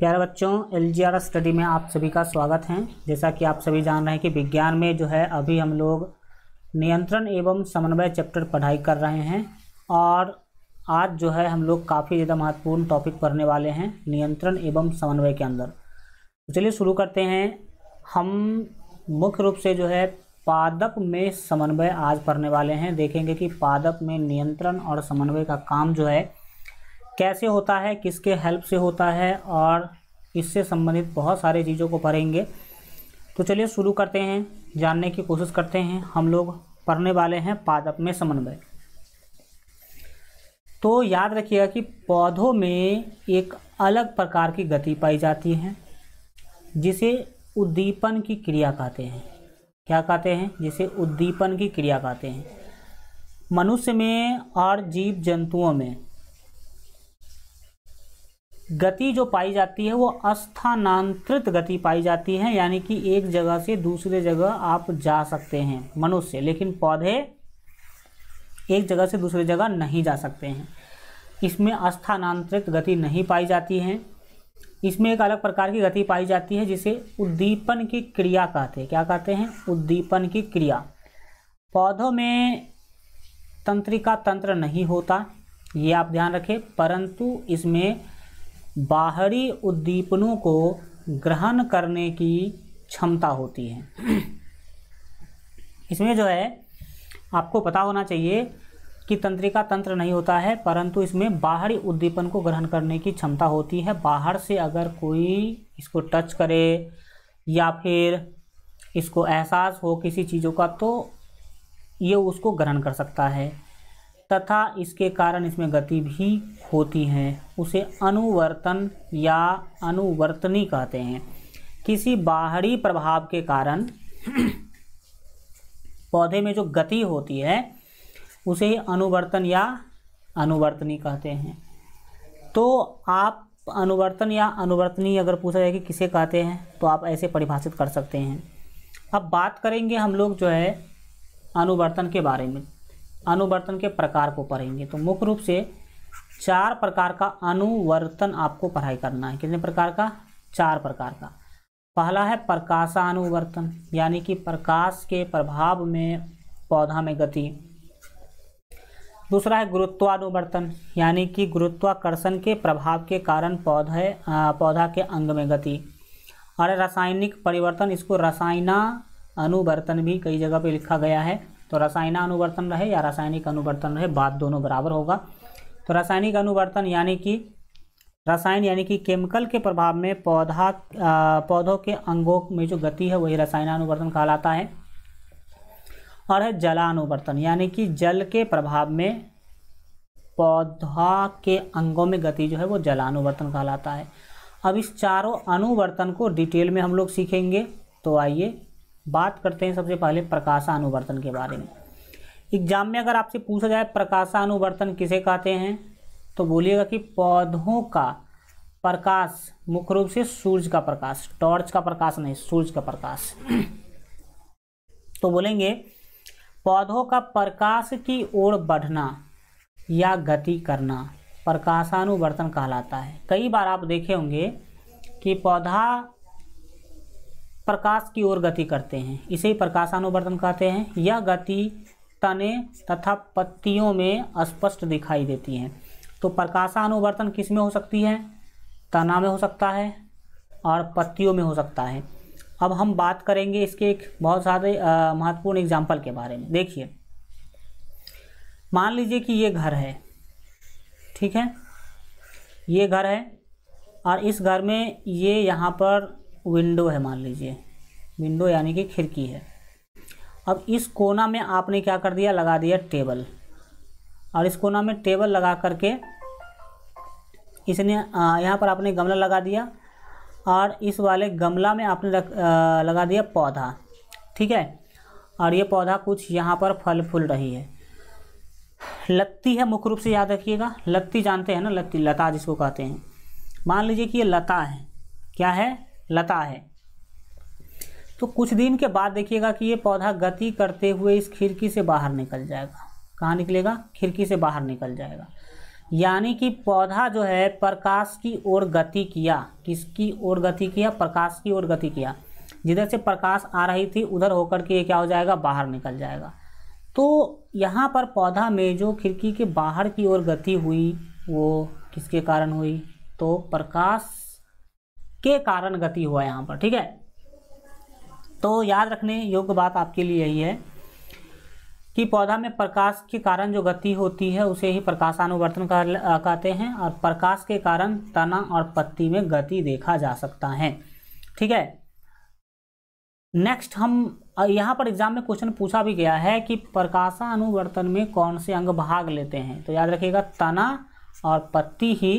प्यारे बच्चों L study में आप सभी का स्वागत है जैसा कि आप सभी जान रहे हैं कि विज्ञान में जो है अभी हम लोग नियंत्रण एवं समन्वय चैप्टर पढ़ाई कर रहे हैं और आज जो है हम लोग काफ़ी ज़्यादा महत्वपूर्ण टॉपिक पढ़ने वाले हैं नियंत्रण एवं समन्वय के अंदर तो चलिए शुरू करते हैं हम मुख्य रूप से जो है पादप में समन्वय आज पढ़ने वाले हैं देखेंगे कि पादप में नियंत्रण और समन्वय का काम जो है कैसे होता है किसके हेल्प से होता है और इससे संबंधित बहुत सारे चीज़ों को पढ़ेंगे तो चलिए शुरू करते हैं जानने की कोशिश करते हैं हम लोग पढ़ने वाले हैं पादप में समन्वय तो याद रखिएगा कि पौधों में एक अलग प्रकार की गति पाई जाती है जिसे उद्दीपन की क्रिया कहते हैं क्या कहते हैं जिसे उद्दीपन की क्रिया कहते हैं मनुष्य में और जीव जंतुओं में गति जो पाई जाती है वो अस्थानांतरित गति पाई जाती है यानी कि एक जगह से दूसरे जगह आप जा सकते हैं मनुष्य लेकिन पौधे एक जगह से दूसरे जगह नहीं जा सकते हैं इसमें अस्थानांतरित गति नहीं पाई जाती है इसमें एक अलग प्रकार की गति पाई जाती है जिसे उद्दीपन की क्रिया कहते हैं क्या कहते हैं उद्दीपन की क्रिया पौधों में तंत्रिका तंत्र नहीं होता ये आप ध्यान रखें परंतु इसमें बाहरी उद्दीपनों को ग्रहण करने की क्षमता होती है इसमें जो है आपको पता होना चाहिए कि तंत्रिका तंत्र नहीं होता है परंतु इसमें बाहरी उद्दीपन को ग्रहण करने की क्षमता होती है बाहर से अगर कोई इसको टच करे या फिर इसको एहसास हो किसी चीज़ों का तो ये उसको ग्रहण कर सकता है तथा इसके कारण इसमें गति भी होती है उसे अनुवर्तन या अनुवर्तनी कहते हैं किसी बाहरी प्रभाव के कारण पौधे में जो गति होती है उसे ही अनुवर्तन या अनुवर्तनी कहते हैं तो आप अनुवर्तन या अनुवर्तनी अगर पूछा जाए कि किसे कहते हैं तो आप ऐसे परिभाषित कर सकते हैं अब बात करेंगे हम लोग जो है अनुवर्तन के बारे में अनुवर्तन के प्रकार को पढ़ेंगे तो मुख्य रूप से चार प्रकार का अनुवर्तन आपको पढ़ाई करना है कितने प्रकार का चार प्रकार का पहला है प्रकाशानुवर्तन यानी कि प्रकाश के प्रभाव में पौधा में गति दूसरा है गुरुत्वानुवर्तन यानी कि गुरुत्वाकर्षण के प्रभाव के कारण पौधे पौधा के अंग में गति और रासायनिक परिवर्तन इसको रसायना अनुवर्तन भी कई जगह पे लिखा गया है तो रासायनिक अनुवर्तन रहे या रासायनिक अनुवर्तन रहे बात दोनों बराबर होगा तो रासायनिक अनुवर्तन यानी कि रसायन यानी कि केमिकल के प्रभाव में पौधा पौधों के अंगों में जो गति है वही रसायनानुवर्तन कहलाता है और है जलानुवर्तन यानी कि जल के प्रभाव में पौधा के अंगों में गति जो है वो जलानुवर्तन कहलाता है अब इस चारों अनुवर्तन को डिटेल में हम लोग सीखेंगे तो आइए बात करते हैं सबसे पहले प्रकाशानुवर्तन के बारे में एग्जाम में अगर आपसे पूछा जाए प्रकाशानुवर्तन किसे कहते हैं तो बोलिएगा कि पौधों का प्रकाश मुख्य रूप से सूर्य का प्रकाश टॉर्च का प्रकाश नहीं सूर्य का प्रकाश तो बोलेंगे पौधों का प्रकाश की ओर बढ़ना या गति करना प्रकाशानुवर्तन कहलाता है कई बार आप देखे होंगे कि पौधा प्रकाश की ओर गति करते हैं इसे ही प्रकाशानुवर्तन कहते हैं यह गति तने तथा पत्तियों में स्पष्ट दिखाई देती है तो प्रकाशानुवर्तन किस में हो सकती है तना में हो सकता है और पत्तियों में हो सकता है अब हम बात करेंगे इसके एक बहुत सारे महत्वपूर्ण एग्जाम्पल के बारे में देखिए मान लीजिए कि ये घर है ठीक है ये घर है और इस घर में ये यहाँ पर विंडो है मान लीजिए विंडो यानी कि खिड़की है अब इस कोना में आपने क्या कर दिया लगा दिया टेबल और इस कोना में टेबल लगा करके इसने यहाँ पर आपने गमला लगा दिया और इस वाले गमला में आपने रख आ, लगा दिया पौधा ठीक है और ये पौधा कुछ यहाँ पर फल फूल रही है लत्ती है मुख्य रूप से याद रखिएगा लत्ती जानते हैं ना लत्ती लता जिसको कहते हैं मान लीजिए कि ये लता है क्या है लता है तो कुछ दिन के बाद देखिएगा कि ये पौधा गति करते हुए इस खिड़की से बाहर निकल जाएगा कहाँ निकलेगा खिड़की से बाहर निकल जाएगा यानी कि पौधा जो है प्रकाश की ओर गति किया किसकी ओर गति किया प्रकाश की ओर गति किया जिधर से प्रकाश आ रही थी उधर होकर के ये क्या हो जाएगा बाहर निकल जाएगा तो यहाँ पर पौधा में जो खिड़की के बाहर की ओर गति हुई वो किसके कारण हुई तो प्रकाश के कारण गति हुआ यहाँ पर ठीक है तो याद रखने योग्य बात आपके लिए यही है कि पौधा में प्रकाश के कारण जो गति होती है उसे ही प्रकाशानुवर्तन कहते हैं और प्रकाश के कारण तना और पत्ती में गति देखा जा सकता है ठीक है नेक्स्ट हम यहाँ पर एग्जाम में क्वेश्चन पूछा भी गया है कि प्रकाशानुवर्तन में कौन से अंग भाग लेते हैं तो याद रखिएगा तना और पत्ती ही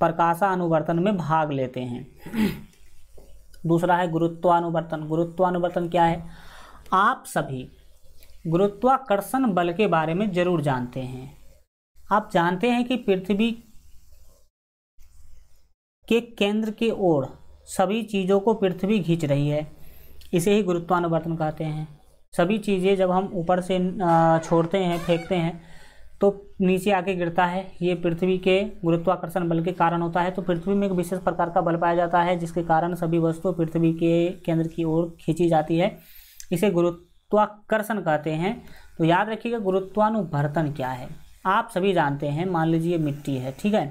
प्रकाशानुवर्तन में भाग लेते हैं दूसरा है गुरुत्वानुवर्तन गुरुत्वानुवर्तन क्या है आप सभी गुरुत्वाकर्षण बल के बारे में जरूर जानते हैं आप जानते हैं कि पृथ्वी के केंद्र के ओर सभी चीज़ों को पृथ्वी खींच रही है इसे ही गुरुत्वानुवर्तन कहते हैं सभी चीज़ें जब हम ऊपर से छोड़ते हैं फेंकते हैं तो नीचे आके गिरता है ये पृथ्वी के गुरुत्वाकर्षण बल के कारण होता है तो पृथ्वी में एक विशेष प्रकार का बल पाया जाता है जिसके कारण सभी वस्तु पृथ्वी के केंद्र की ओर खींची जाती है इसे गुरुत्वाकर्षण कहते हैं तो याद रखिएगा गुरुत्वानुभर्तन क्या है आप सभी जानते हैं मान लीजिए मिट्टी है ठीक है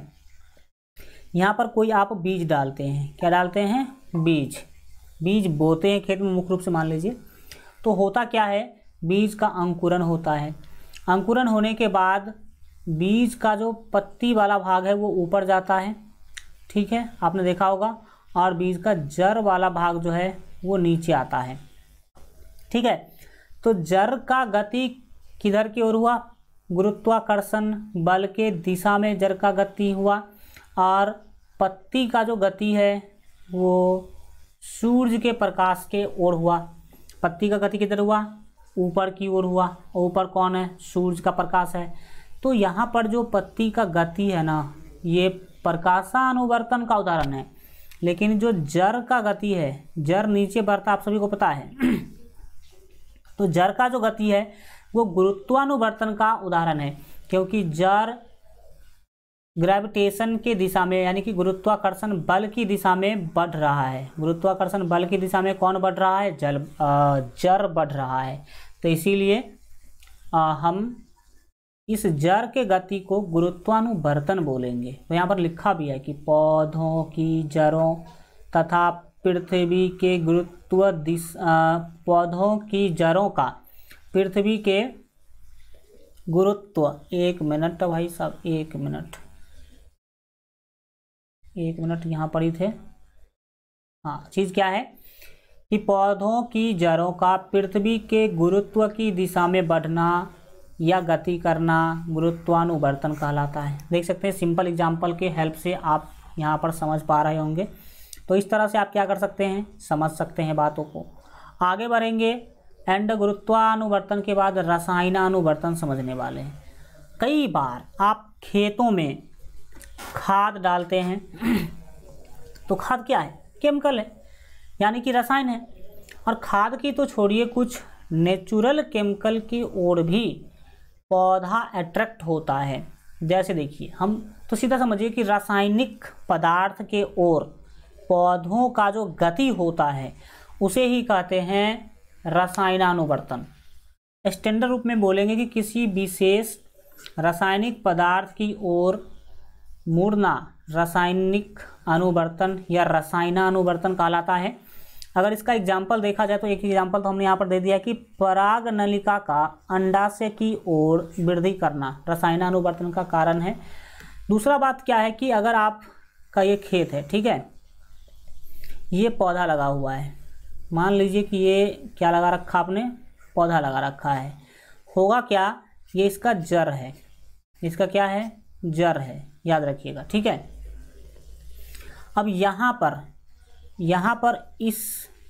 यहाँ पर कोई आप बीज डालते हैं क्या डालते हैं बीज बीज बोते हैं खेत में मुख्य रूप से मान लीजिए तो होता क्या है बीज का अंकुरन होता है अंकुरन होने के बाद बीज का जो पत्ती वाला भाग है वो ऊपर जाता है ठीक है आपने देखा होगा और बीज का जर वाला भाग जो है वो नीचे आता है ठीक है तो जर का गति किधर की ओर हुआ गुरुत्वाकर्षण बल के दिशा में जर का गति हुआ और पत्ती का जो गति है वो सूर्य के प्रकाश के ओर हुआ पत्ती का गति किधर हुआ ऊपर की ओर हुआ ऊपर कौन है सूर्य का प्रकाश है तो यहाँ पर जो पत्ती का गति है ना ये प्रकाशानुवर्तन का उदाहरण है लेकिन जो जर का गति है जर नीचे बढ़ता आप सभी को पता है तो जर का जो गति है वो गुरुत्वानुवर्तन का उदाहरण है क्योंकि जर ग्रेविटेशन के दिशा में यानी कि गुरुत्वाकर्षण बल की दिशा में बढ़ रहा है गुरुत्वाकर्षण बल की दिशा में कौन बढ़ रहा है जल आ, जर बढ़ रहा है तो इसीलिए हम इस जड़ के गति को गुरुत्वानुवर्तन बोलेंगे तो यहाँ पर लिखा भी है कि पौधों की जड़ों तथा पृथ्वी के गुरुत्व दिश पौधों की जड़ों का पृथ्वी के गुरुत्व एक मिनट भाई साहब एक मिनट एक मिनट यहाँ पर ही थे हाँ चीज़ क्या है कि पौधों की जड़ों का पृथ्वी के गुरुत्व की दिशा में बढ़ना या गति करना गुरुत्वानुवर्तन कहलाता है देख सकते हैं सिंपल एग्जाम्पल के हेल्प से आप यहाँ पर समझ पा रहे होंगे तो इस तरह से आप क्या कर सकते हैं समझ सकते हैं बातों को आगे बढ़ेंगे एंड गुरुत्वानुवर्तन के बाद रसायनानुवर्तन समझने वाले हैं कई बार आप खेतों में खाद डालते हैं तो खाद क्या है केमिकल है यानी कि रसायन है और खाद की तो छोड़िए कुछ नेचुरल केमिकल की ओर भी पौधा अट्रैक्ट होता है जैसे देखिए हम तो सीधा समझिए कि रासायनिक पदार्थ के ओर पौधों का जो गति होता है उसे ही कहते हैं रसायनानुवर्तन स्टैंडर्ड रूप में बोलेंगे कि किसी विशेष रासायनिक पदार्थ की ओर मुड़ना रासायनिक अनुवर्तन या रसायनानुवर्तन कहलाता है अगर इसका एग्जाम्पल देखा जाए तो एक एग्जाम्पल तो हमने यहाँ पर दे दिया कि पराग नलिका का अंडाशय की ओर वृद्धि करना रसायनानुवर्तन का कारण है दूसरा बात क्या है कि अगर आपका ये खेत है ठीक है ये पौधा लगा हुआ है मान लीजिए कि ये क्या लगा रखा आपने पौधा लगा रखा है होगा क्या ये इसका जर है इसका क्या है जर है याद रखिएगा ठीक है अब यहाँ पर यहाँ पर इस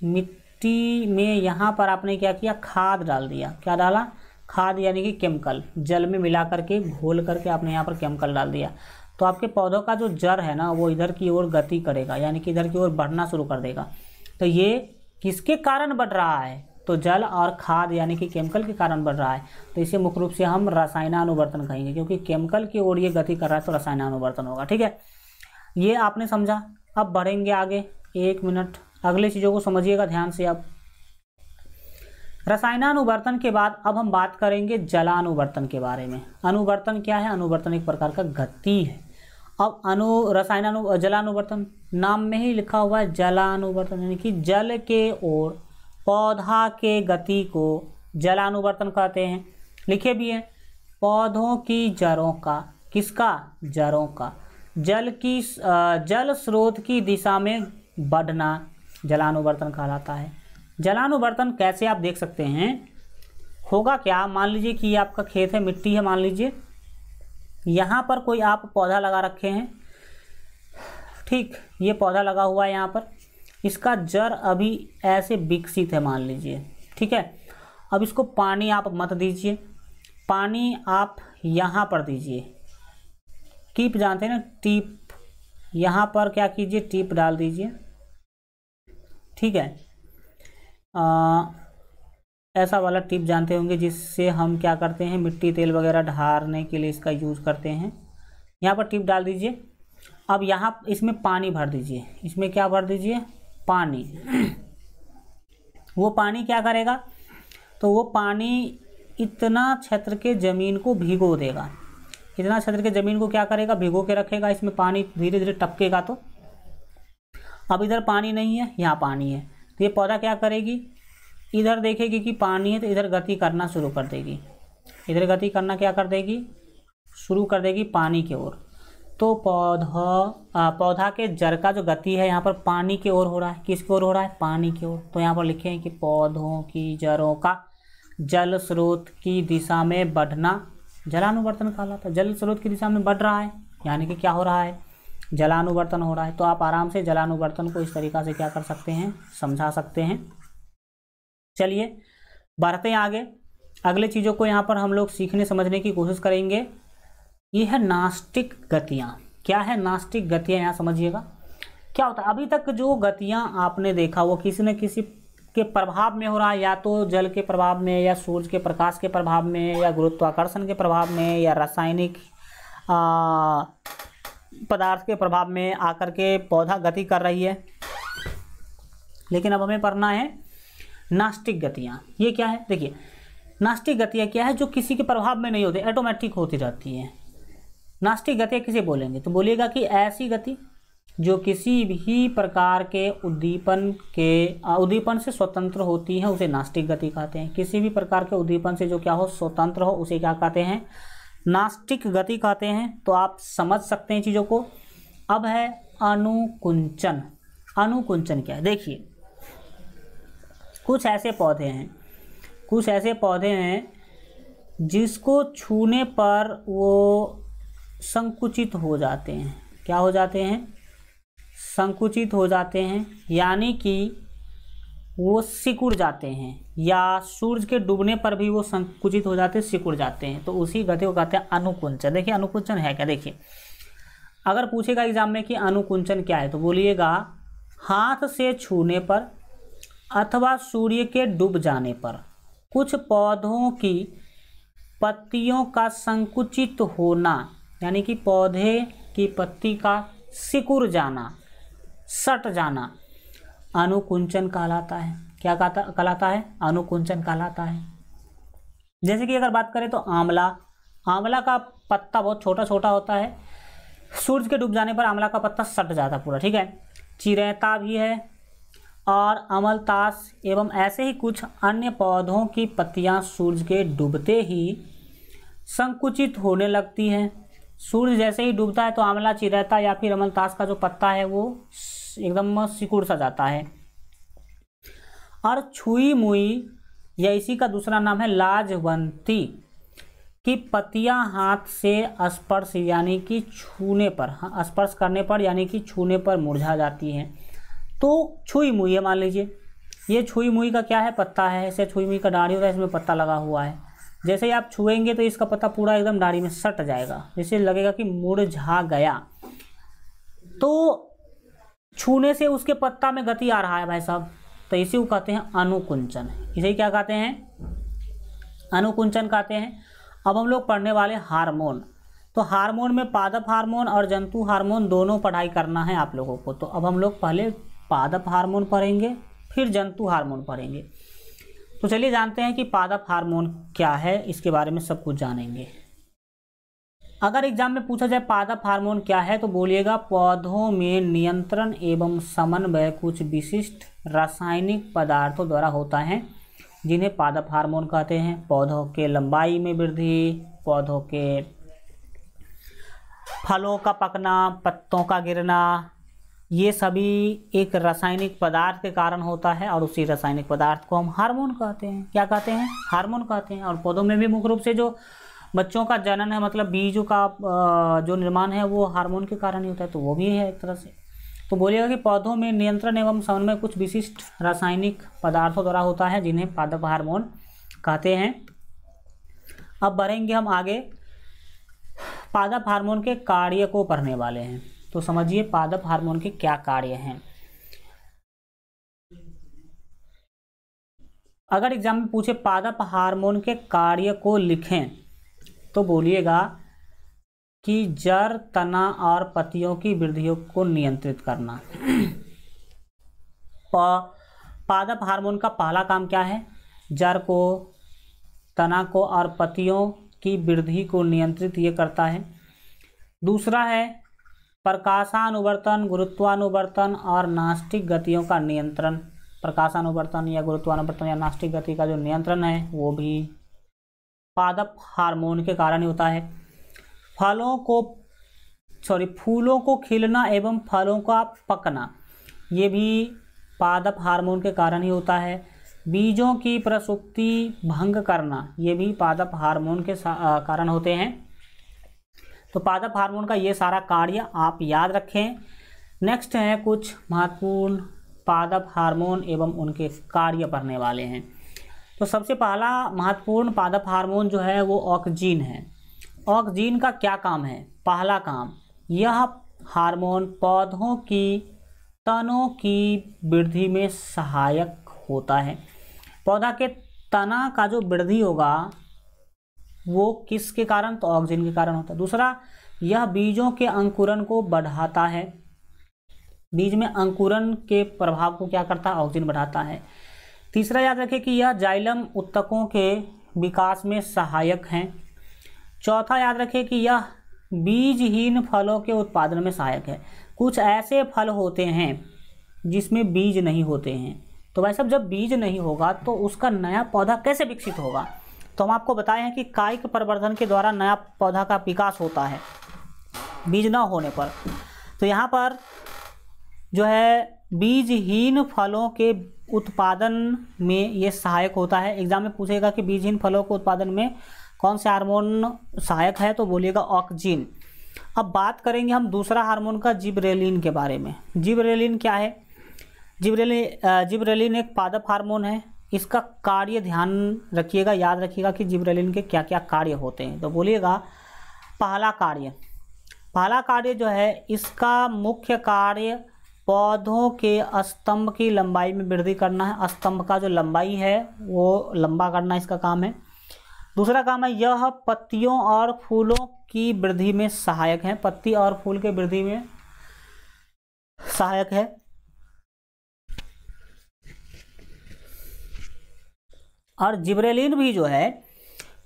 मिट्टी में यहाँ पर आपने क्या किया खाद डाल दिया क्या डाला खाद यानी कि केमिकल जल में मिला करके घोल करके आपने यहाँ पर केमिकल डाल दिया तो आपके पौधों का जो जड़ है ना वो इधर की ओर गति करेगा यानी कि इधर की ओर बढ़ना शुरू कर देगा तो ये किसके कारण बढ़ रहा है तो जल और खाद यानी कि केमिकल के कारण बढ़ रहा है तो इसे मुख्य रूप से हम रसायनानुवर्तन कहेंगे क्योंकि केमिकल की ओर ये गति कर रहा है तो रसायनानुवर्तन होगा ठीक है ये आपने समझा अब बढ़ेंगे आगे एक मिनट अगले चीज़ों को समझिएगा ध्यान से आप रसायनानुवर्तन के बाद अब हम बात करेंगे जलानुवर्तन के बारे में अनुवर्तन क्या है अनुवर्तन एक प्रकार का गति है अब अनु रसायनानु जलानुवर्तन नाम में ही लिखा हुआ है जलानुवर्तन यानी कि जल के ओर पौधा के गति को जलानुवर्तन कहते हैं लिखे भी हैं पौधों की जड़ों का किसका जड़ों का जल की जल स्रोत की दिशा में बढ़ना जलानुवर्तन कहलाता है जलानुवर्तन कैसे आप देख सकते हैं होगा क्या मान लीजिए कि ये आपका खेत है मिट्टी है मान लीजिए यहाँ पर कोई आप पौधा लगा रखे हैं ठीक ये पौधा लगा हुआ है यहाँ पर इसका जड़ अभी ऐसे विकसित है मान लीजिए ठीक है अब इसको पानी आप मत दीजिए पानी आप यहाँ पर दीजिए टीप जानते हैं ना टीप यहाँ पर क्या कीजिए टीप डाल दीजिए ठीक है आ, ऐसा वाला टिप जानते होंगे जिससे हम क्या करते हैं मिट्टी तेल वगैरह ढारने के लिए इसका यूज़ करते हैं यहाँ पर टिप डाल दीजिए अब यहाँ इसमें पानी भर दीजिए इसमें क्या भर दीजिए पानी वो पानी क्या करेगा तो वो पानी इतना क्षेत्र के ज़मीन को भिगो देगा इतना क्षेत्र के ज़मीन को क्या करेगा भिगो के रखेगा इसमें पानी धीरे धीरे टपकेगा तो अब इधर पानी नहीं है यहाँ पानी है तो ये पौधा क्या करेगी इधर देखेगी कि पानी है तो इधर गति करना शुरू कर देगी इधर गति करना क्या कर देगी शुरू कर देगी पानी की ओर तो पौधा पौधा के जड़ का जो गति है यहाँ पर पानी की ओर हो रहा है किसकी ओर हो रहा है पानी की ओर तो यहाँ पर लिखे हैं कि पौधों की जड़ों का जल स्रोत की दिशा में बढ़ना जलानुवर्तन कहलाता है जल स्रोत की दिशा में बढ़ रहा है यानी कि क्या हो रहा है जलानुवर्तन हो रहा है तो आप आराम से जलानुवर्तन को इस तरीका से क्या कर सकते हैं समझा सकते हैं चलिए बढ़ते हैं आगे अगले चीज़ों को यहाँ पर हम लोग सीखने समझने की कोशिश करेंगे ये है नास्टिक गतियाँ क्या है नास्टिक गतियाँ यहाँ समझिएगा क्या होता है अभी तक जो गतियाँ आपने देखा वो किसी न किसी के प्रभाव में हो रहा है या तो जल के प्रभाव में या सूर्य के प्रकाश के प्रभाव में या गुरुत्वाकर्षण के प्रभाव में या रासायनिक पदार्थ के प्रभाव में आकर के पौधा गति कर रही है लेकिन अब हमें पढ़ना है नास्टिक गतियाँ ये क्या है देखिए नास्टिक गतियाँ क्या है जो किसी के प्रभाव में नहीं होती ऑटोमेटिक होती रहती हैं नास्टिक गतियाँ किसे बोलेंगे तो बोलिएगा कि ऐसी गति जो किसी भी प्रकार के उद्दीपन के उद्दीपन से स्वतंत्र होती है उसे नास्टिक गति कहते हैं किसी भी प्रकार के उद्दीपन से जो क्या हो स्वतंत्र हो उसे क्या कहते हैं नास्टिक गति कहते हैं तो आप समझ सकते हैं चीज़ों को अब है अनुकुंचन अनुकुंचन क्या है देखिए कुछ ऐसे पौधे हैं कुछ ऐसे पौधे हैं जिसको छूने पर वो संकुचित हो जाते हैं क्या हो जाते हैं संकुचित हो जाते हैं यानी कि वो सिकुड़ जाते हैं या सूर्य के डूबने पर भी वो संकुचित हो जाते सिकुड़ जाते हैं तो उसी गति को कहते हैं अनुकुंचन देखिए अनुकुंचन है क्या देखिए अगर पूछेगा एग्जाम में कि अनुकुंचन क्या है तो बोलिएगा हाथ से छूने पर अथवा सूर्य के डूब जाने पर कुछ पौधों की पत्तियों का संकुचित होना यानी कि पौधे की पत्ती का सिकुड़ जाना सट जाना अनुकुंचन कहलाता है क्या कहलाता है अनुकुंचन कहलाता है जैसे कि अगर बात करें तो आंवला आंवला का पत्ता बहुत छोटा छोटा होता है सूरज के डूब जाने पर आंवला का पत्ता सट जाता पूरा ठीक है चिरेता भी है और अमलतास एवं ऐसे ही कुछ अन्य पौधों की पत्तियां सूरज के डूबते ही संकुचित होने लगती हैं सूर्य जैसे ही डूबता है तो आंवला चिरेता या फिर अमलतास का जो पत्ता है वो एकदम सिकुड़ सा जाता है और छुई मुई या इसी का दूसरा नाम है लाजवंती कि पतियां हाथ से स्पर्श यानी कि छूने पर हाँ, स्पर्श करने पर यानी कि छूने पर मुरझा जाती हैं तो छुई मुई है मान लीजिए ये छुई मुई का क्या है पत्ता है ऐसे छुई मुई का डाढ़ी होता है इसमें पत्ता लगा हुआ है जैसे ही आप छुएंगे तो इसका पत्ता पूरा एकदम डाढ़ी में सट जाएगा जैसे लगेगा कि मुरझा गया तो छूने से उसके पत्ता में गति आ रहा है भाई साहब तो इसी को कहते हैं अनुकुंचन इसे क्या कहते हैं अनुकुंचन कहते हैं अब हम लोग पढ़ने वाले हार्मोन तो हार्मोन में पादप हार्मोन और जंतु हार्मोन दोनों पढ़ाई करना है आप लोगों को तो अब हम लोग पहले पादप हार्मोन पढ़ेंगे फिर जंतु हार्मोन पढ़ेंगे तो चलिए जानते हैं कि पादप हार्मोन क्या है इसके बारे में सब कुछ जानेंगे अगर एग्जाम में पूछा जाए पादप हार्मोन क्या है तो बोलिएगा पौधों में नियंत्रण एवं समन्वय कुछ विशिष्ट रासायनिक पदार्थों द्वारा होता है जिन्हें पादप हार्मोन कहते हैं पौधों के लंबाई में वृद्धि पौधों के फलों का पकना पत्तों का गिरना ये सभी एक रासायनिक पदार्थ के कारण होता है और उसी रासायनिक पदार्थ को हम हार्मोन कहते हैं क्या कहते हैं हार्मोन कहते हैं और पौधों में भी मुख्य रूप से जो बच्चों का जनन है मतलब बीजों का जो निर्माण है वो हार्मोन के कारण ही होता है तो वो भी है एक तरह से तो बोलिएगा कि पौधों में नियंत्रण एवं समन्वय कुछ विशिष्ट रासायनिक पदार्थों द्वारा होता है जिन्हें पादप हार्मोन कहते हैं अब बढ़ेंगे हम आगे पादप हार्मोन के कार्य को पढ़ने वाले हैं तो समझिए पादप हार्मोन के क्या कार्य हैं अगर एग्जाम में पूछे पादप हार्मोन के कार्य को लिखें तो बोलिएगा कि जड़ तना और पतियों की वृद्धियों को नियंत्रित करना पादप हार्मोन का पहला काम क्या है जड़ को तना को और पतियों की वृद्धि को नियंत्रित ये करता है दूसरा है प्रकाशानुवर्तन गुरुत्वानुवर्तन और नास्टिक गतियों का नियंत्रण प्रकाशानुवर्तन या गुरुत्वानुवर्तन या नास्टिक गति का जो नियंत्रण है वो भी पादप हार्मोन के कारण ही होता है फलों को सॉरी फूलों को खिलना एवं फलों का पकना ये भी पादप हार्मोन के कारण ही होता है बीजों की प्रसुप्ति भंग करना ये भी पादप हार्मोन के कारण होते हैं तो पादप हार्मोन का ये सारा कार्य आप याद रखें नेक्स्ट है कुछ महत्वपूर्ण पादप हार्मोन एवं उनके कार्य पढ़ने वाले हैं तो सबसे पहला महत्वपूर्ण पादप हार्मोन जो है वो ऑक्सीजीन है ऑक्सीजीन का क्या काम है पहला काम यह हार्मोन पौधों की तनों की वृद्धि में सहायक होता है पौधा के तना का जो वृद्धि होगा वो किसके कारण तो ऑक्सीजन के कारण होता है दूसरा यह बीजों के अंकुरण को बढ़ाता है बीज में अंकुरण के प्रभाव को क्या करता है ऑक्सीजन बढ़ाता है तीसरा याद रखें कि यह जाइलम उत्तकों के विकास में सहायक हैं चौथा याद रखें कि यह बीजहीन फलों के उत्पादन में सहायक है कुछ ऐसे फल होते हैं जिसमें बीज नहीं होते हैं तो भाई साहब जब बीज नहीं होगा तो उसका नया पौधा कैसे विकसित होगा तो हम आपको बताए हैं कि कायिक प्रवर्धन के द्वारा नया पौधा का विकास होता है बीज ना होने पर तो यहाँ पर जो है बीजहीन फलों के उत्पादन में ये सहायक होता है एग्जाम में पूछेगा कि बीजहीन फलों के उत्पादन में कौन से हार्मोन सहायक है तो बोलिएगा ऑक्जीन अब बात करेंगे हम दूसरा हार्मोन का जिब्रेलिन के बारे में जिब्रेलिन क्या है जिब्रेलिन जिब्रेलिन एक पादप हार्मोन है इसका कार्य ध्यान रखिएगा याद रखिएगा कि जिब्रेलिन के क्या क्या कार्य होते हैं तो बोलिएगा पहला कार्य पहला कार्य जो है इसका मुख्य कार्य पौधों के स्तंभ की लंबाई में वृद्धि करना है स्तंभ का जो लंबाई है वो लंबा करना इसका काम है दूसरा काम है यह पत्तियों और फूलों की वृद्धि में सहायक है पत्ती और फूल के वृद्धि में सहायक है और जिब्रेलिन भी जो है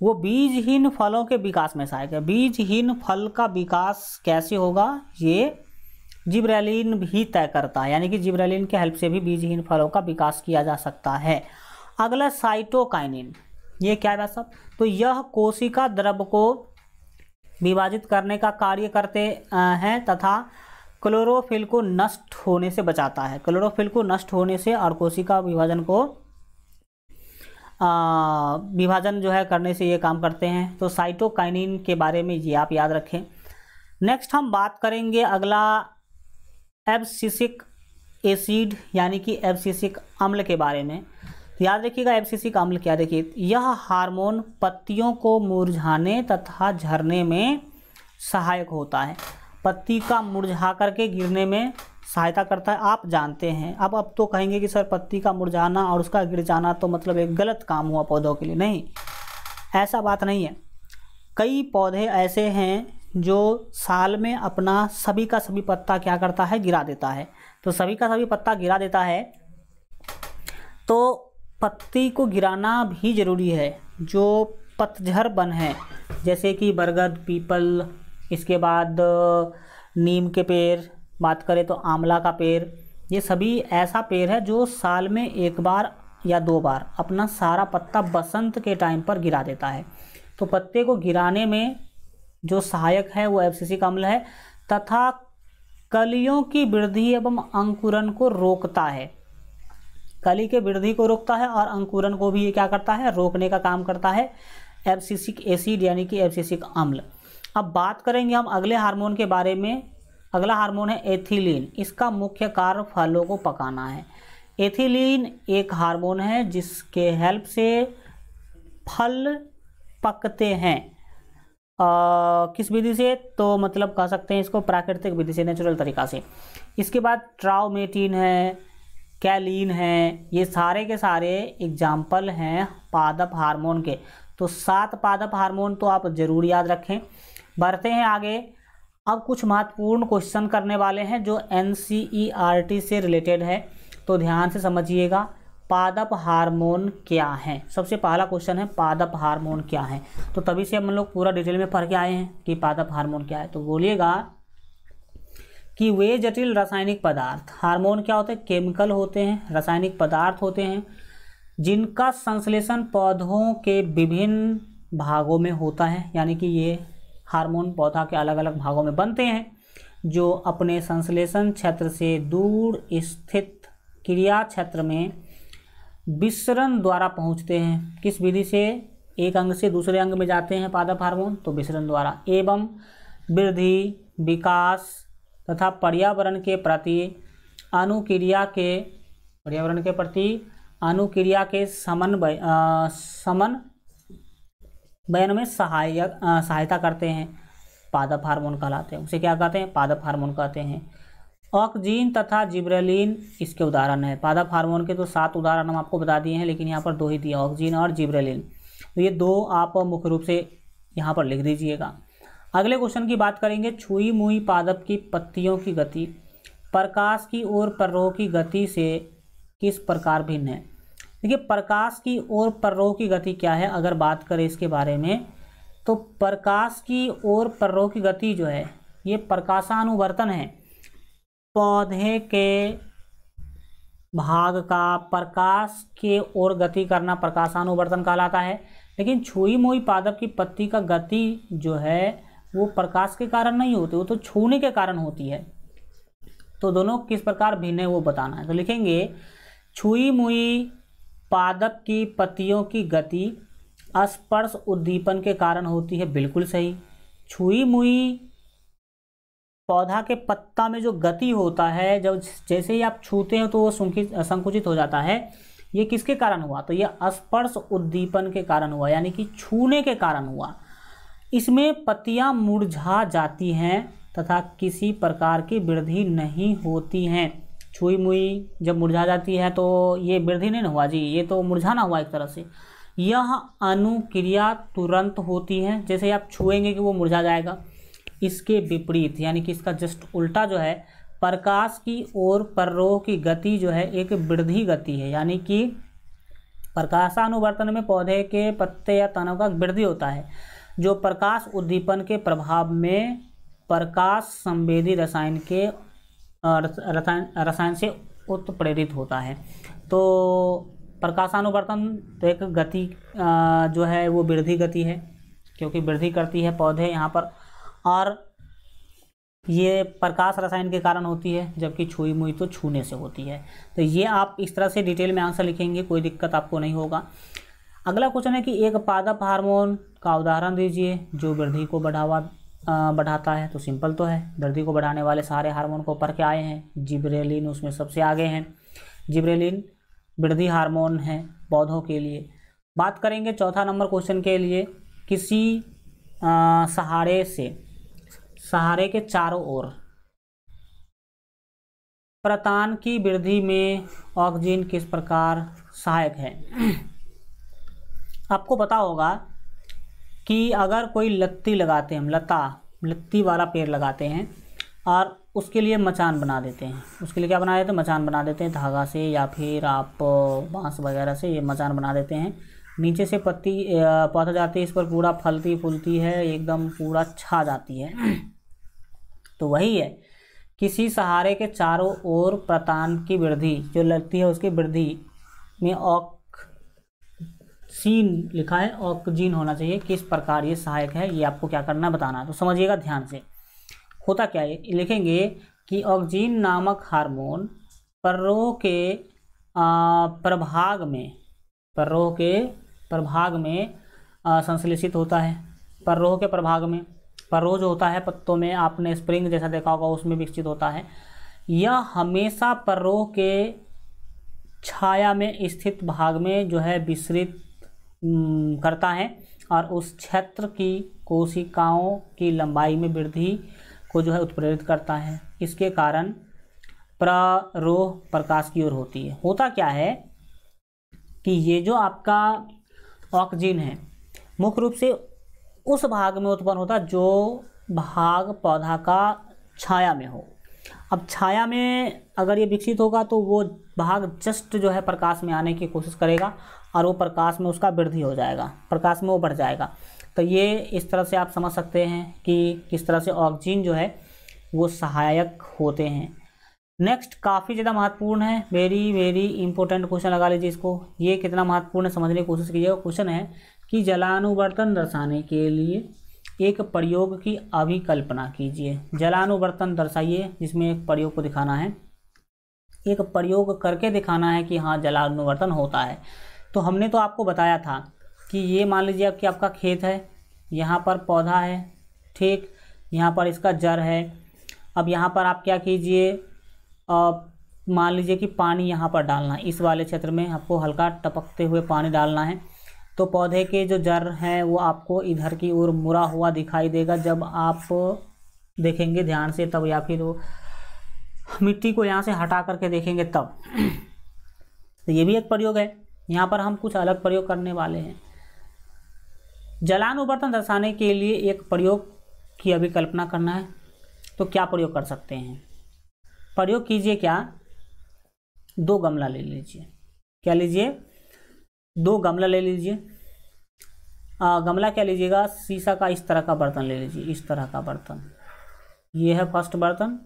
वो बीजहीन फलों के विकास में सहायक है बीजहीन फल का विकास कैसे होगा ये जिब्रेलिन भी तय करता है यानी कि जिब्रेलिन के हेल्प से भी बीजहीन फलों का विकास किया जा सकता है अगला साइटोकाइनिन ये क्या है सब तो यह कोशिका द्रव को विभाजित करने का कार्य करते हैं तथा क्लोरोफिल को नष्ट होने से बचाता है क्लोरोफिल को नष्ट होने से और कोशिका विभाजन को विभाजन जो है करने से ये काम करते हैं तो साइटोकाइनिन के बारे में ये आप याद रखें नेक्स्ट हम बात करेंगे अगला एब्सिसिक एसिड यानी कि एब्सिसिक अम्ल के बारे में तो याद रखिएगा एब्सिसिक अम्ल क्या देखिए यह हार्मोन पत्तियों को मुरझाने तथा झरने में सहायक होता है पत्ती का मुरझा करके गिरने में सहायता करता है आप जानते हैं अब अब तो कहेंगे कि सर पत्ती का मुरझाना और उसका गिर जाना तो मतलब एक गलत काम हुआ पौधों के लिए नहीं ऐसा बात नहीं है कई पौधे ऐसे हैं जो साल में अपना सभी का सभी पत्ता क्या करता है गिरा देता है तो सभी का सभी पत्ता गिरा देता है तो पत्ती को गिराना भी ज़रूरी है जो पतझर वन है जैसे कि बरगद पीपल इसके बाद नीम के पेड़ बात करें तो आंवला का पेड़ ये सभी ऐसा पेड़ है जो साल में एक बार या दो बार अपना सारा पत्ता बसंत के टाइम पर गिरा देता है तो पत्ते को गिराने में जो सहायक है वो एफ का अम्ल है तथा कलियों की वृद्धि एवं अंकुरन को रोकता है कली के वृद्धि को रोकता है और अंकुरन को भी ये क्या करता है रोकने का काम करता है एफसीसिक एसिड यानी कि एफसीसिक अम्ल अब बात करेंगे हम अगले हार्मोन के बारे में अगला हार्मोन है एथिलीन इसका मुख्य कार्य फलों को पकाना है एथिलीन एक हार्मोन है जिसके हेल्प से फल पकते हैं किस विधि से तो मतलब कह सकते हैं इसको प्राकृतिक विधि से नेचुरल तरीका से इसके बाद ट्राउमेटीन है कैलिन है ये सारे के सारे एग्जाम्पल हैं पादप हार्मोन के तो सात पादप हार्मोन तो आप ज़रूर याद रखें बढ़ते हैं आगे अब कुछ महत्वपूर्ण क्वेश्चन करने वाले हैं जो एन e से रिलेटेड है तो ध्यान से समझिएगा पादप हार्मोन क्या है सबसे पहला क्वेश्चन है पादप हार्मोन क्या है तो तभी से हम लोग पूरा डिटेल में पढ़ के आए हैं कि पादप हार्मोन क्या है तो बोलिएगा कि वे जटिल रासायनिक पदार्थ हार्मोन क्या होते हैं केमिकल होते हैं रासायनिक पदार्थ होते हैं जिनका संश्लेषण पौधों के विभिन्न भागों में होता है यानी कि ये हार्मोन पौधा के अलग अलग भागों में बनते हैं जो अपने संश्लेषण क्षेत्र से दूर स्थित क्रिया क्षेत्र में विसरण द्वारा पहुंचते हैं किस विधि से एक अंग से दूसरे अंग में जाते हैं पादप हार्मोन तो विसरण द्वारा एवं वृद्धि विकास तथा पर्यावरण के प्रति अनुक्रिया के पर्यावरण के प्रति अनुक्रिया के समन्वय समन में सहायक सहायता करते हैं पादप हार्मोन कहलाते हैं उसे क्या कहते हैं पादप हार्मोन कहते हैं ऑक्जीन तथा जिब्रेलिन इसके उदाहरण है पादप हार्मोन के तो सात उदाहरण हम आपको बता दिए हैं लेकिन यहाँ पर दो ही दिए ऑक्जीन और जिब्रेलिन तो ये दो आप मुख्य रूप से यहाँ पर लिख दीजिएगा अगले क्वेश्चन की बात करेंगे छुई मुई पादप की पत्तियों की गति प्रकाश की ओर प्ररोह की गति से किस प्रकार भिन्न है देखिए प्रकाश की ओर प्ररोह की गति क्या है अगर बात करें इसके बारे में तो प्रकाश की ओर प्ररोह की गति जो है ये प्रकाशानुवर्तन है पौधे के भाग का प्रकाश के ओर गति करना प्रकाशानुवर्तन कहलाता है लेकिन छुई मुई पादप की पत्ती का गति जो है वो प्रकाश के कारण नहीं होती वो तो छूने के कारण होती है तो दोनों किस प्रकार भिन्न है वो बताना है तो लिखेंगे छुई मुई पादप की पत्तियों की गति स्पर्श उद्दीपन के कारण होती है बिल्कुल सही छुई मुई पौधा के पत्ता में जो गति होता है जब जैसे ही आप छूते हैं तो वो संकुचित हो जाता है ये किसके कारण हुआ तो ये स्पर्श उद्दीपन के कारण हुआ यानी कि छूने के कारण हुआ इसमें पत्तियां मुरझा जाती हैं तथा किसी प्रकार की वृद्धि नहीं होती हैं छुई मुई जब मुरझा जाती है तो ये वृद्धि नहीं हुआ जी ये तो मुरझाना हुआ एक तरह से यह अनुक्रिया तुरंत होती है जैसे आप छुएंगे कि वो मुरझा जाएगा इसके विपरीत यानी कि इसका जस्ट उल्टा जो है प्रकाश की ओर पररोह की गति जो है एक वृद्धि गति है यानी कि प्रकाशानुवर्तन में पौधे के पत्ते या तनों का वृद्धि होता है जो प्रकाश उद्दीपन के प्रभाव में प्रकाश संवेदी रसायन के रसायन रसायन से उत्प्रेरित होता है तो प्रकाशानुवर्तन तो एक गति जो है वो वृद्धि गति है क्योंकि वृद्धि करती है पौधे यहाँ पर और ये प्रकाश रसायन के कारण होती है जबकि छुई मुई तो छूने से होती है तो ये आप इस तरह से डिटेल में आंसर लिखेंगे कोई दिक्कत आपको नहीं होगा अगला क्वेश्चन है कि एक पादप हार्मोन का उदाहरण दीजिए जो वृद्धि को बढ़ावा बढ़ाता है तो सिंपल तो है वृद्धि को बढ़ाने वाले सारे हार्मोन को पढ़ के आए हैं जिब्रेलिन उसमें सबसे आगे हैं जिब्रेलिन वृद्धि हार्मोन है पौधों के लिए बात करेंगे चौथा नंबर क्वेश्चन के लिए किसी आ, सहारे से सहारे के चारों ओर प्रतान की वृद्धि में ऑक्सीजन किस प्रकार सहायक है आपको पता होगा कि अगर कोई लत्ती लगाते हैं हम लता लत्ती वाला पेड़ लगाते हैं और उसके लिए मचान बना देते हैं उसके लिए क्या बना देते हैं मचान बना देते हैं धागा से या फिर आप बांस वगैरह से ये मचान बना देते हैं नीचे से पत्ती पत जाती है इस पर पूरा फलती फूलती है एकदम पूरा छा जाती है तो वही है किसी सहारे के चारों ओर प्रतान की वृद्धि जो लगती है उसकी वृद्धि में ऑक्सीन लिखा है ऑक्जीन होना चाहिए किस प्रकार ये सहायक है ये आपको क्या करना है बताना तो समझिएगा ध्यान से होता क्या है लिखेंगे कि ऑक्जीन नामक हार्मोन परोह के प्रभाग में परोह के प्रभाग में संश्लेषित होता है पररोह के प्रभाग में पररोह जो होता है पत्तों में आपने स्प्रिंग जैसा देखा होगा उसमें विकसित होता है यह हमेशा पररोह के छाया में स्थित भाग में जो है विस्तृत करता है और उस क्षेत्र की कोशिकाओं की लंबाई में वृद्धि को जो है उत्प्रेरित करता है इसके कारण प्ररोह प्रकाश की ओर होती है होता क्या है कि ये जो आपका ऑक्सीजन है मुख्य रूप से उस भाग में उत्पन्न होता जो भाग पौधा का छाया में हो अब छाया में अगर ये विकसित होगा तो वो भाग जस्ट जो है प्रकाश में आने की कोशिश करेगा और वो प्रकाश में उसका वृद्धि हो जाएगा प्रकाश में वो बढ़ जाएगा तो ये इस तरह से आप समझ सकते हैं कि किस तरह से ऑक्सीजन जो है वो सहायक होते हैं नेक्स्ट काफ़ी ज़्यादा महत्वपूर्ण है वेरी वेरी इंपॉर्टेंट क्वेश्चन लगा लीजिए इसको ये कितना महत्वपूर्ण है समझने की कोशिश कीजिएगा क्वेश्चन है कि जलानुवर्तन दर्शाने के लिए एक प्रयोग की अभिकल्पना कीजिए जलानुवर्तन दर्शाइए जिसमें एक प्रयोग को दिखाना है एक प्रयोग करके दिखाना है कि हाँ जलानुवर्तन होता है तो हमने तो आपको बताया था कि ये मान लीजिए आप कि आपका खेत है यहाँ पर पौधा है ठीक यहाँ पर इसका जड़ है अब यहाँ पर आप क्या कीजिए मान लीजिए कि पानी यहाँ पर डालना है इस वाले क्षेत्र में आपको हल्का टपकते हुए पानी डालना है तो पौधे के जो जड़ हैं वो आपको इधर की ओर मुरा हुआ दिखाई देगा जब आप देखेंगे ध्यान से तब या फिर वो मिट्टी को यहाँ से हटा करके देखेंगे तब तो ये भी एक प्रयोग है यहाँ पर हम कुछ अलग प्रयोग करने वाले हैं जलानुवर्तन दर्शाने के लिए एक प्रयोग की अभी कल्पना करना है तो क्या प्रयोग कर सकते हैं प्रयोग कीजिए क्या दो गमला ले लीजिए क्या लीजिए दो गमला ले लीजिए गमला क्या लीजिएगा शीशा का इस तरह का बर्तन ले लीजिए इस तरह का बर्तन ये है फर्स्ट बर्तन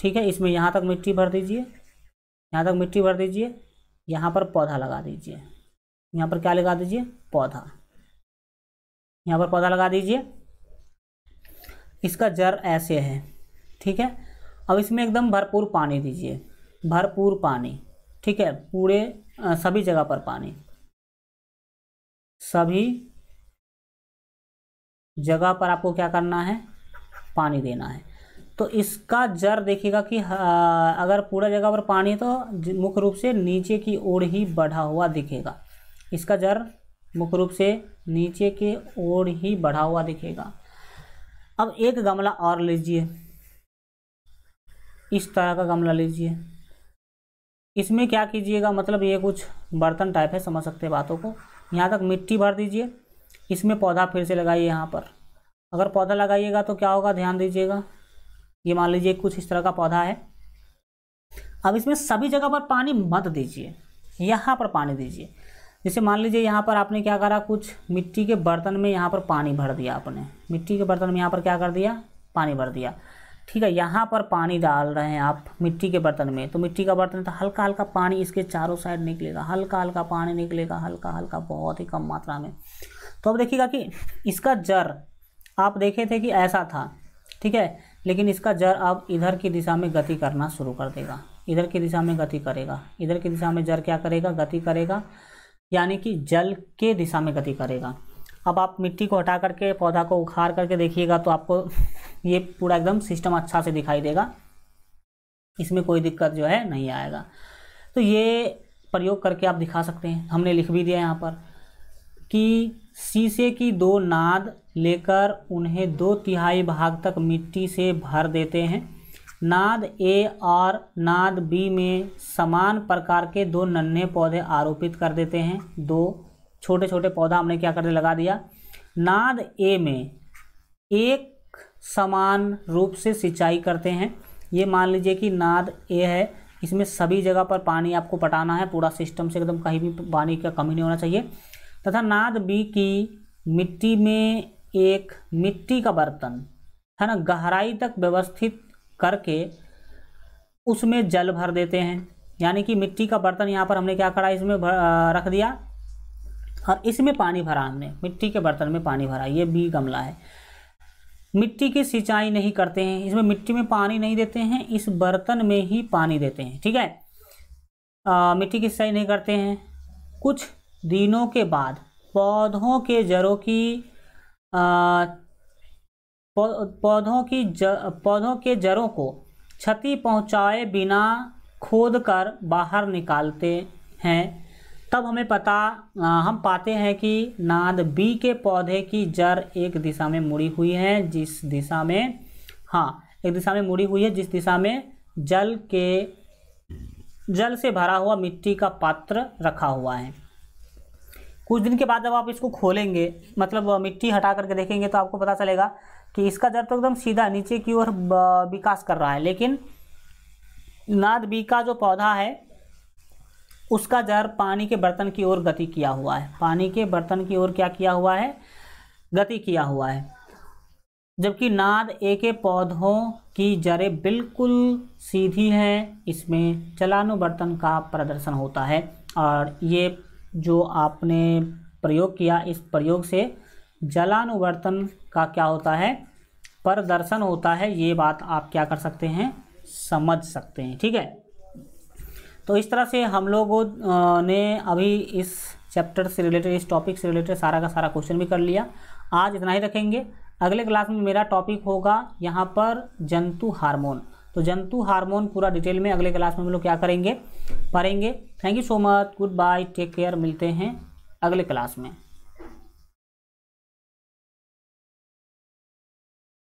ठीक है इसमें यहाँ तक मिट्टी भर दीजिए यहाँ तक मिट्टी भर दीजिए यहाँ पर पौधा लगा दीजिए यहाँ पर क्या लगा दीजिए पौधा यहाँ पर पौधा लगा दीजिए इसका जड़ ऐसे है ठीक है अब इसमें एकदम भरपूर पानी दीजिए भरपूर पानी ठीक है पूरे सभी जगह पर पानी सभी जगह पर आपको क्या करना है पानी देना है तो इसका जर देखिएगा कि अगर पूरा जगह पर पानी तो मुख्य रूप से नीचे की ओर ही बढ़ा हुआ दिखेगा इसका जर मुख्य रूप से नीचे के ओर ही बढ़ा हुआ दिखेगा अब एक गमला और लीजिए इस तरह का गमला लीजिए इसमें क्या कीजिएगा मतलब ये कुछ बर्तन टाइप है समझ सकते हैं बातों को यहाँ तक मिट्टी भर दीजिए इसमें पौधा फिर से लगाइए यहाँ पर अगर पौधा लगाइएगा तो क्या होगा ध्यान दीजिएगा ये मान लीजिए कुछ इस तरह का पौधा है अब इसमें सभी जगह पर पानी मत दीजिए यहाँ पर पानी दीजिए जैसे मान लीजिए यहाँ पर आपने क्या करा कुछ मिट्टी के बर्तन में यहाँ पर पानी भर दिया आपने मिट्टी के बर्तन में यहाँ पर क्या कर दिया पानी भर दिया ठीक है यहाँ पर पानी डाल रहे हैं आप मिट्टी के बर्तन में तो मिट्टी का बर्तन तो हल्का हल्का पानी इसके चारों साइड निकलेगा हल्का हल्का पानी निकलेगा हल्का हल्का बहुत ही कम मात्रा में तो अब देखिएगा कि इसका जर आप देखे थे कि ऐसा था ठीक है लेकिन इसका जर अब इधर की दिशा में गति करना शुरू कर देगा इधर की दिशा में गति करेगा इधर की दिशा में जर क्या करेगा गति करेगा यानी कि जल के दिशा में गति करेगा अब आप मिट्टी को हटा करके पौधा को उखाड़ करके देखिएगा तो आपको ये पूरा एकदम सिस्टम अच्छा से दिखाई देगा इसमें कोई दिक्कत जो है नहीं आएगा तो ये प्रयोग करके आप दिखा सकते हैं हमने लिख भी दिया यहाँ पर कि शीशे की दो नाद लेकर उन्हें दो तिहाई भाग तक मिट्टी से भर देते हैं नाद ए और नाद बी में समान प्रकार के दो नन्हे पौधे आरोपित कर देते हैं दो छोटे छोटे पौधा हमने क्या कर लगा दिया नाद ए में एक समान रूप से सिंचाई करते हैं ये मान लीजिए कि नाद ए है इसमें सभी जगह पर पानी आपको पटाना है पूरा सिस्टम से एकदम कहीं भी पानी का कमी नहीं होना चाहिए तथा नाद बी की मिट्टी में एक मिट्टी का बर्तन है ना गहराई तक व्यवस्थित करके उसमें जल भर देते हैं यानी कि मिट्टी का बर्तन यहाँ पर हमने क्या करा इसमें रख दिया और हाँ, इसमें पानी भरा हमने मिट्टी के बर्तन में पानी भरा ये भी गमला है मिट्टी की सिंचाई नहीं करते हैं इसमें मिट्टी में पानी नहीं देते हैं इस बर्तन में ही पानी देते हैं ठीक है आ, मिट्टी की सिंचाई नहीं करते हैं कुछ दिनों के बाद पौधों के जड़ों की आ, पौधों की ज पौधों के जड़ों को क्षति पहुंचाए बिना खोद कर बाहर निकालते हैं तब हमें पता हम पाते हैं कि नाद बी के पौधे की जड़ एक दिशा में मुड़ी हुई है जिस दिशा में हाँ एक दिशा में मुड़ी हुई है जिस दिशा में जल के जल से भरा हुआ मिट्टी का पात्र रखा हुआ है कुछ दिन के बाद जब आप इसको खोलेंगे मतलब मिट्टी हटा करके देखेंगे तो आपको पता चलेगा कि इसका जड़ तो एकदम सीधा नीचे की ओर विकास कर रहा है लेकिन नाद बी का जो पौधा है उसका जार पानी के बर्तन की ओर गति किया हुआ है पानी के बर्तन की ओर क्या किया हुआ है गति किया हुआ है जबकि नाद ए के पौधों की जड़ें बिल्कुल सीधी हैं इसमें बर्तन का प्रदर्शन होता है और ये जो आपने प्रयोग किया इस प्रयोग से जलानुवर्तन का क्या होता है प्रदर्शन होता है ये बात आप क्या कर सकते हैं समझ सकते हैं ठीक है तो इस तरह से हम लोगों ने अभी इस चैप्टर से रिलेटेड इस टॉपिक से रिलेटेड सारा का सारा क्वेश्चन भी कर लिया आज इतना ही रखेंगे अगले क्लास में मेरा टॉपिक होगा यहाँ पर जंतु हार्मोन तो जंतु हार्मोन पूरा डिटेल में अगले क्लास में हम लोग क्या करेंगे पढ़ेंगे thank you so much goodbye take care मिलते हैं अगले क्लास में